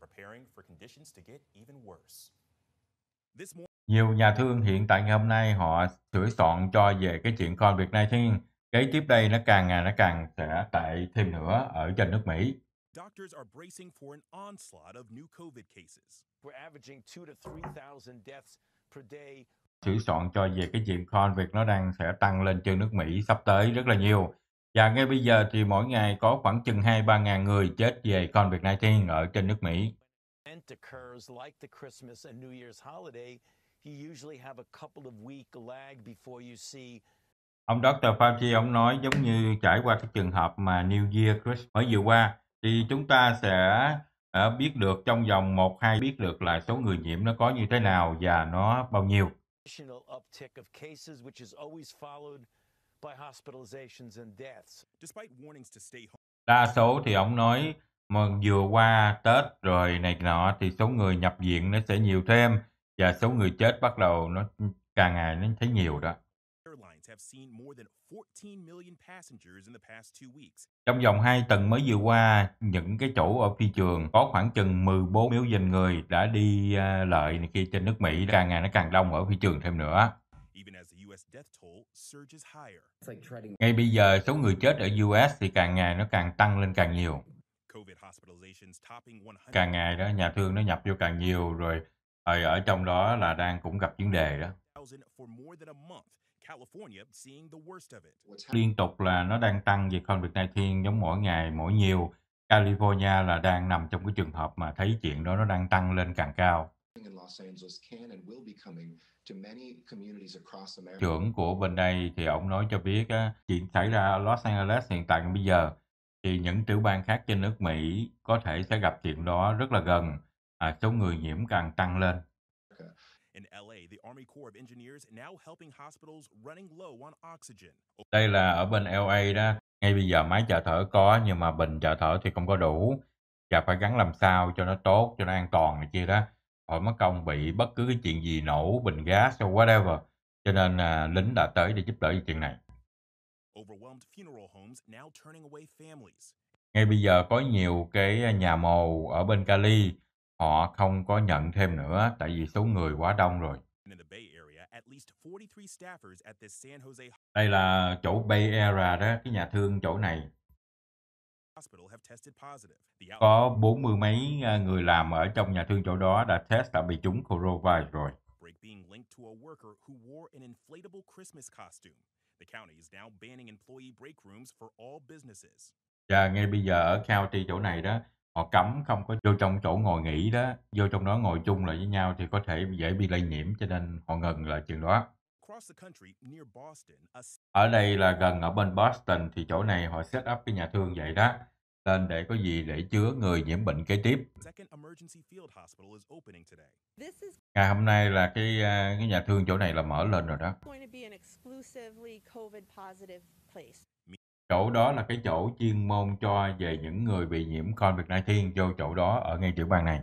preparing for conditions to get even worse. This morning nhiều nhà thương hiện tại ngày hôm nay họ sửa soạn cho về cái chuyện con việc này thế kế tiếp đây nó càng ngày nó càng sẽ tệ thêm nữa ở trên nước Mỹ. Doctors are bracing for an onslaught of new COVID cases. We're averaging 2 to 3,000 deaths per day. Sửa soạn cho về cái chuyện con việc nó đang sẽ tăng lên trên nước Mỹ sắp tới rất là nhiều. Và dạ, ngay bây giờ thì mỗi ngày có khoảng chừng 2 ba ngàn người chết về COVID-19 ở trên nước Mỹ. Ông Dr. Fauci ông nói giống như trải qua cái trường hợp mà New Year mới vừa qua thì chúng ta sẽ ờ, biết được trong vòng 1 2 biết được là số người nhiễm nó có như thế nào và nó bao nhiêu. Đa số thì ông nói mà vừa qua Tết rồi này nọ thì số người nhập viện nó sẽ nhiều thêm và số người chết bắt đầu nó càng ngày nó thấy nhiều đó. Trong vòng 2 tuần mới vừa qua, những cái chỗ ở phi trường có khoảng chừng 14 million người đã đi à, lợi này kia trên nước Mỹ, càng ngày nó càng đông ở phi trường thêm nữa. Ngay bây giờ, số người chết ở US thì càng ngày nó càng tăng lên càng nhiều. Càng ngày đó, nhà thương nó nhập vô càng nhiều rồi, rồi ờ, ở trong đó là đang cũng gặp vấn đề đó. Liên tục là nó đang tăng về COVID-19 giống mỗi ngày mỗi nhiều. California là đang nằm trong cái trường hợp mà thấy chuyện đó nó đang tăng lên càng cao trưởng của bên đây thì ông nói cho biết á, chuyện xảy ra ở Los Angeles hiện tại bây giờ thì những tiểu bang khác trên nước Mỹ có thể sẽ gặp chuyện đó rất là gần à, số người nhiễm càng tăng lên đây là ở bên LA đó ngay bây giờ máy trợ thở có nhưng mà bình trợ thở thì không có đủ và phải gắn làm sao cho nó tốt cho nó an toàn này kia đó họ mất công bị bất cứ cái chuyện gì nổ bình gas hay whatever cho nên à, lính đã tới để giúp đỡ cho chuyện này ngay bây giờ có nhiều cái à, nhà mồ ở bên Cali họ không có nhận thêm nữa tại vì số người quá đông rồi đây là chỗ Bay Area đó cái nhà thương chỗ này có bốn mươi mấy à, người làm ở trong nhà thương chỗ đó đã test đã bị trúng coronavirus rồi. Và ngay bây giờ ở county chỗ này đó, họ cấm không có vô trong chỗ ngồi nghỉ đó, vô trong đó ngồi chung lại với nhau thì có thể dễ bị lây nhiễm cho nên họ ngừng lại chuyện đó. Ở đây là gần ở bên Boston thì chỗ này họ set up cái nhà thương vậy đó lên để có gì để chứa người nhiễm bệnh kế tiếp. Ngày hôm nay là cái à, cái nhà thương chỗ này là mở lên rồi đó. Chỗ đó là cái chỗ chuyên môn cho về những người bị nhiễm COVID-19 vô chỗ đó ở ngay tiểu bang này.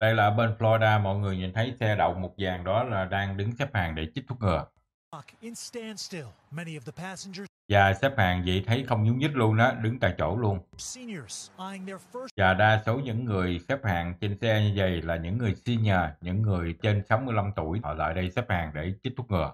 Đây là bên Florida, mọi người nhìn thấy xe đậu một dàn đó là đang đứng xếp hàng để chích thuốc ngừa. In standstill, many of the passengers và xếp hàng vậy thấy không nhúng nhích luôn đó, đứng tại chỗ luôn. Và đa số những người xếp hàng trên xe như vậy là những người senior, những người trên 65 tuổi. Họ lại đây xếp hàng để chích thuốc ngừa.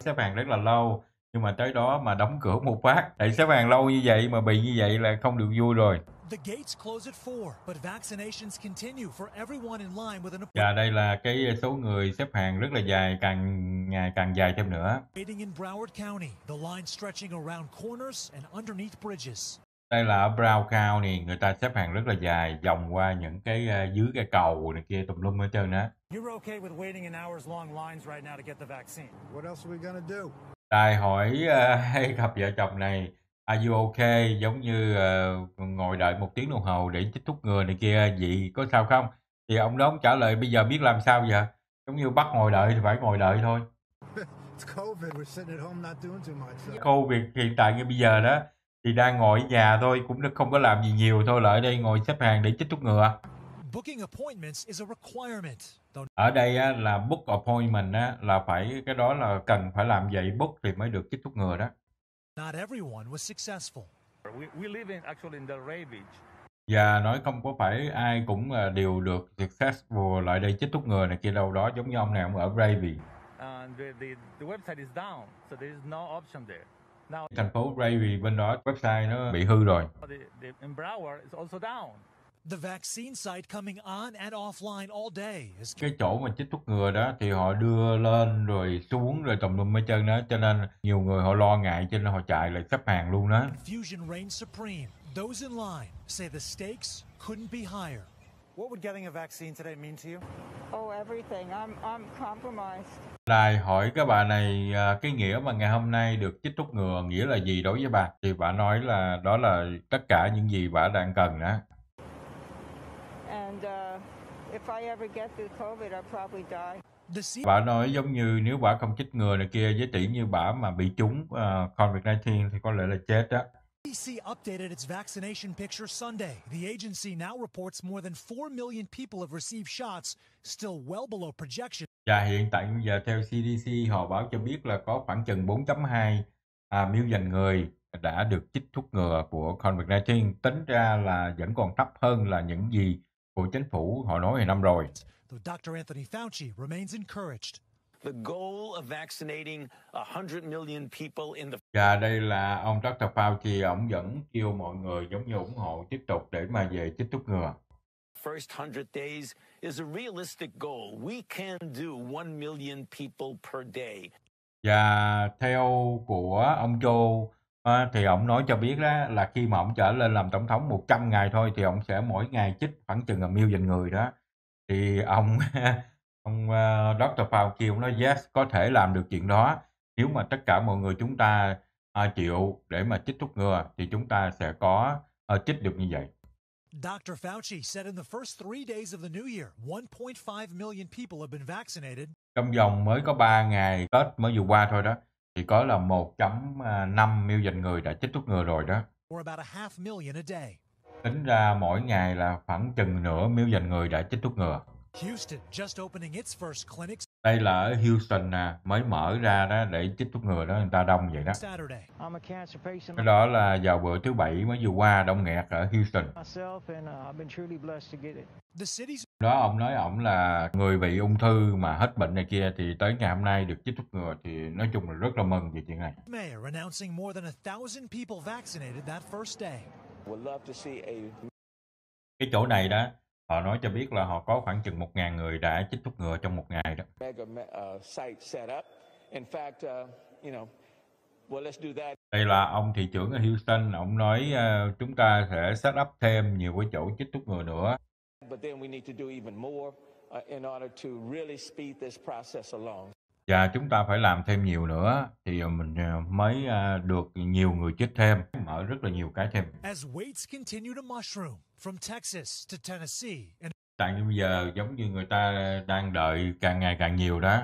Xếp hàng rất là lâu, nhưng mà tới đó mà đóng cửa một phát. Tại xếp hàng lâu như vậy mà bị như vậy là không được vui rồi. The gates close at 4, but vaccinations continue for everyone in line with an Dạ đây là cái số người xếp hàng rất là dài càng ngày càng dài thêm nữa. in Broward County, the line stretching around corners and underneath bridges. Đây là ở Brown County, người ta xếp hàng rất là dài, dòng qua những cái uh, dưới cái cầu này kia tùm lum hết trơn á. You're okay with waiting in hours long lines right now to get the vaccine. What else are we gonna do? Tài hỏi ờ, uh, hai cặp vợ chồng này Are you okay? Giống như, ờ, ngồi đợi một tiếng đồng hồ để chích thuốc ngừa này kia, "Vậy có sao không?" Thì ông đó ông trả lời: "Bây giờ biết làm sao giờ? Giống như bắt ngồi đợi thì phải ngồi đợi thôi." It's COVID. We're hiện tại như bây giờ đó, thì đang ngồi ở nhà thôi, cũng không có làm gì nhiều thôi, lại đây ngồi xếp hàng để chích thuốc ngừa. Booking appointments is a requirement. Ở đây á, là book appointment á, là phải cái đó là cần phải làm vậy book thì mới được chích thuốc ngừa đó. Not everyone was successful. We, we live in actually in the ravage. Và nói không có phải ai cũng đều được successful lại đây chết thúc người này kia đâu đó giống như ông này ông ở Ravy. thành phố Ravy bên đó website nó bị hư rồi. The, the is also down cái chỗ mà chích thuốc ngừa đó thì họ đưa lên rồi xuống rồi tùm lum mấy chân đó cho nên nhiều người họ lo ngại cho nên họ chạy lại xếp hàng luôn đó What would getting a vaccine today mean to you? Oh, everything. I'm I'm compromised. Lại hỏi cái bà này à, cái nghĩa mà ngày hôm nay được chích thuốc ngừa nghĩa là gì đối với bà? Thì bà nói là đó là tất cả những gì bà đang cần đó. And uh, if I ever get the COVID, I'll probably die. Bà nói giống như nếu bà không chích ngừa này kia với tỷ như bà mà bị trúng uh, ờ, COVID-19 thì có lẽ là chết đó. CDC updated its vaccination picture Sunday. The agency now reports more than 4 million people have received shots, still well below projection. Và hiện tại bây giờ theo CDC họ báo cho biết là có khoảng chừng 4.2 à, million người đã được chích thuốc ngừa của COVID-19. Tính ra là vẫn còn thấp hơn là những gì của chính phủ họ nói hồi năm rồi. Dr. Anthony Fauci remains encouraged. The goal of vaccinating 100 million people in the... Và đây là ông Dr. Fauci, ông vẫn kêu mọi người giống như ủng hộ tiếp tục để mà về chích thuốc ngừa. First 100 days is a realistic goal. We can do 1 million people per day. Và theo của ông Joe, à, thì ông nói cho biết đó là khi mà ông trở lên làm tổng thống 100 ngày thôi thì ông sẽ mỗi ngày chích khoảng chừng là miêu dành người đó thì ông ông uh, ờ, Dr. Fauci ông nói yes có thể làm được chuyện đó nếu mà tất cả mọi người chúng ta uh, chịu để mà chích thuốc ngừa thì chúng ta sẽ có uh, chích được như vậy Dr. Fauci said in the first three days of the new year, 1.5 million people have been vaccinated. Trong vòng mới có 3 ngày Tết mới vừa qua thôi đó, thì có là 1.5 à, million người đã chích thuốc ngừa rồi đó. Tính ra mỗi ngày là khoảng chừng nửa million người đã chích thuốc ngừa. Houston just opening its first clinics. Đây là ở Houston nè, mới mở ra đó để chích thuốc ngừa đó, người ta đông vậy đó. Cái đó là vào bữa thứ bảy mới vừa qua đông nghẹt ở Houston. Đó, ông nói ổng là người bị ung thư mà hết bệnh này kia thì tới ngày hôm nay được chích thuốc ngừa thì nói chung là rất là mừng về chuyện này. Mayor announcing more than a thousand people vaccinated that first day. love to see a... Cái chỗ này đó, họ nói cho biết là họ có khoảng chừng một ngàn người đã chích thuốc ngừa trong một ngày đó. Mega uh, site set up. In fact, uh, you know, well, let's do that. Đây là ông thị trưởng ở Houston, ông nói uh, chúng ta sẽ set up thêm nhiều cái chỗ chích thuốc ngừa nữa và chúng ta phải làm thêm nhiều nữa thì ờ, mình ờ, mới ờ, được nhiều người chết thêm mở rất là nhiều cái thêm As continue to to mushroom from Texas tại như bây giờ giống như người ta đang đợi càng ngày càng nhiều đó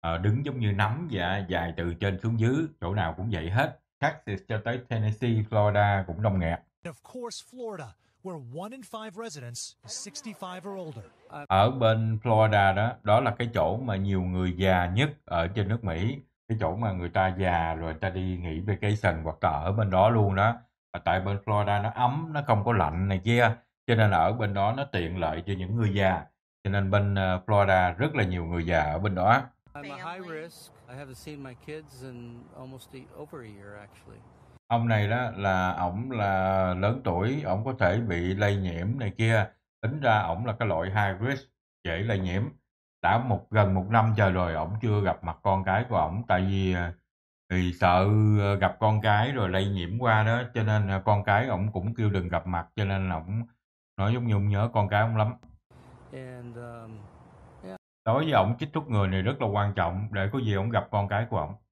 à, đứng giống như nắm và dài từ trên xuống dưới chỗ nào cũng vậy hết Texas cho tới Tennessee Florida cũng đông nghẹt ở bên Florida đó, đó là cái chỗ mà nhiều người già nhất ở trên nước Mỹ. Cái chỗ mà người ta già rồi ta đi nghỉ vacation hoặc là ở bên đó luôn đó. Và tại bên Florida nó ấm, nó không có lạnh này kia. Cho nên ở bên đó nó tiện lợi cho những người già. Cho nên bên ờ, Florida rất là nhiều người già ở bên đó. I'm a high risk. I haven't seen my kids in almost over a year actually. Ông này đó là ổng là lớn tuổi, ổng có thể bị lây nhiễm này kia, tính ra ổng là cái loại high risk, dễ lây nhiễm. Đã một gần một năm trời rồi ổng chưa gặp mặt con cái của ổng tại vì, thì ờ, sợ ờ, gặp con cái rồi lây nhiễm qua đó, cho nên là ờ, con cái ổng cũng kêu đừng gặp mặt, cho nên là ổng nói giống như ổng nhớ con cái ổng lắm. And, um, yeah. Đối với ổng chích thuốc người này rất là quan trọng để có gì ổng gặp con cái của ổng.